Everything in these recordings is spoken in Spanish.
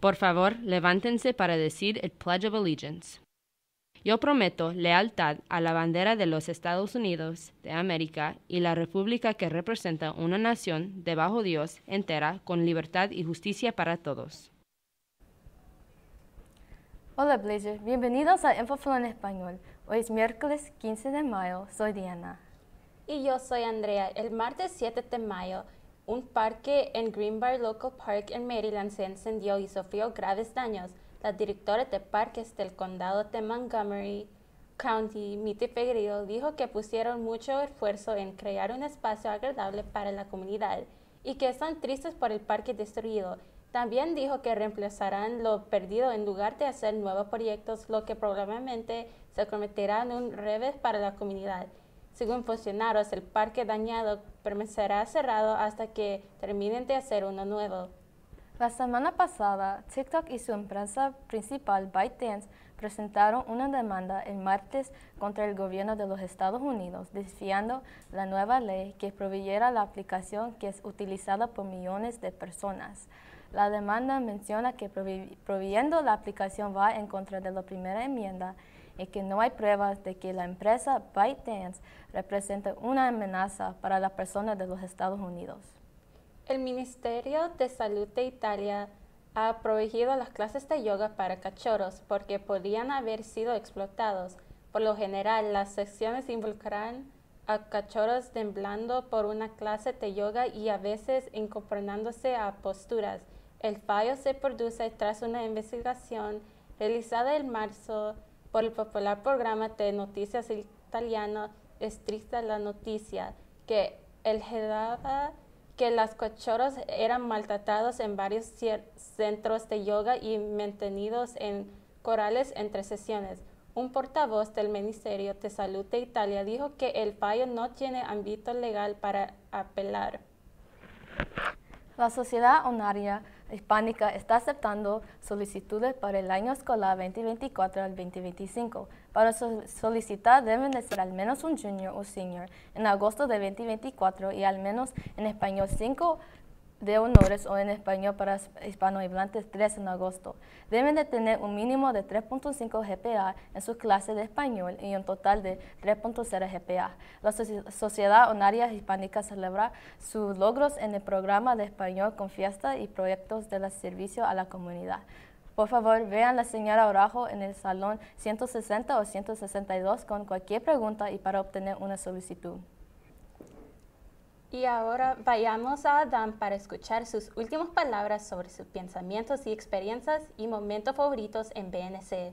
Por favor, levántense para decir el Pledge of Allegiance. Yo prometo lealtad a la bandera de los Estados Unidos de América y la República que representa una nación debajo Dios entera con libertad y justicia para todos. Hola Blazer, bienvenidos a Infoflow en Español. Hoy es miércoles 15 de mayo, soy Diana. Y yo soy Andrea. El martes 7 de mayo un parque en Green Local Park en Maryland se encendió y sufrió graves daños. La directora de parques del condado de Montgomery County, Mitty Figueredo, dijo que pusieron mucho esfuerzo en crear un espacio agradable para la comunidad y que están tristes por el parque destruido. También dijo que reemplazarán lo perdido en lugar de hacer nuevos proyectos, lo que probablemente se convertirá en un revés para la comunidad. Según funcionarios, el parque dañado permanecerá cerrado hasta que terminen de hacer uno nuevo. La semana pasada, TikTok y su empresa principal ByteDance presentaron una demanda el martes contra el gobierno de los Estados Unidos, desfiando la nueva ley que proveyera la aplicación que es utilizada por millones de personas. La demanda menciona que proveyendo la aplicación va en contra de la primera enmienda y que no hay pruebas de que la empresa ByteDance represente una amenaza para las personas de los Estados Unidos. El Ministerio de Salud de Italia ha prohibido las clases de yoga para cachorros porque podrían haber sido explotados. Por lo general, las secciones involucran a cachorros temblando por una clase de yoga y a veces incorporándose a posturas. El fallo se produce tras una investigación realizada en marzo por el popular programa de noticias italiano Estricta la Noticia, que el que las cochoros eran maltratados en varios centros de yoga y mantenidos en corales entre sesiones. Un portavoz del Ministerio de Salud de Italia dijo que el fallo no tiene ámbito legal para apelar. La sociedad honoraria Hispánica está aceptando solicitudes para el año escolar 2024 al 2025. Para solicitar deben de ser al menos un junior o senior en agosto de 2024 y al menos en español 5 de honores o en español para hispanohablantes 3 en agosto. Deben de tener un mínimo de 3.5 GPA en su clase de español y un total de 3.0 GPA. La Sociedad Honoraria Hispánica celebra sus logros en el programa de español con fiestas y proyectos de servicio a la comunidad. Por favor, vean a la señora Orajo en el salón 160 o 162 con cualquier pregunta y para obtener una solicitud. Y ahora vayamos a Adam para escuchar sus últimas palabras sobre sus pensamientos y experiencias y momentos favoritos en BNC.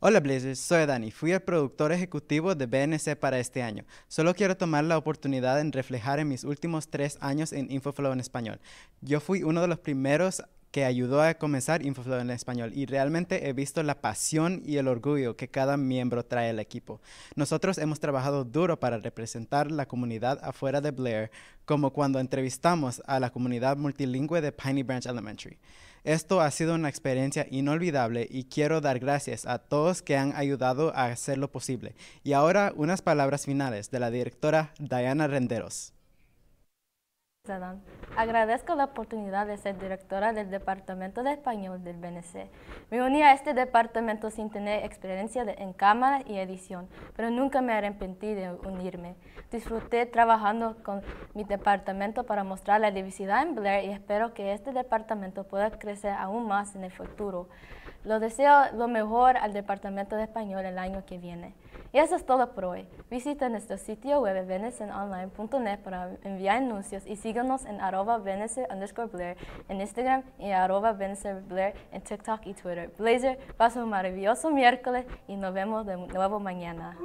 Hola Blazers, soy y fui el productor ejecutivo de BNC para este año. Solo quiero tomar la oportunidad en reflejar en mis últimos tres años en Infoflow en español. Yo fui uno de los primeros ayudó a comenzar InfoFlow en español y realmente he visto la pasión y el orgullo que cada miembro trae al equipo. Nosotros hemos trabajado duro para representar la comunidad afuera de Blair, como cuando entrevistamos a la comunidad multilingüe de Piney Branch Elementary. Esto ha sido una experiencia inolvidable y quiero dar gracias a todos que han ayudado a hacerlo posible. Y ahora unas palabras finales de la directora Diana Renderos. Agradezco la oportunidad de ser directora del Departamento de Español del BNC. Me uní a este departamento sin tener experiencia en cámara y edición, pero nunca me arrepentí de unirme. Disfruté trabajando con mi departamento para mostrar la diversidad en Blair y espero que este departamento pueda crecer aún más en el futuro. Lo deseo lo mejor al Departamento de Español el año que viene. Y eso es todo por hoy. Visita nuestro sitio web venesenonline.net para enviar anuncios y síganos en arroba underscore Blair en Instagram y arroba Blair en TikTok y Twitter. Blazer, pasa un maravilloso miércoles y nos vemos de nuevo mañana.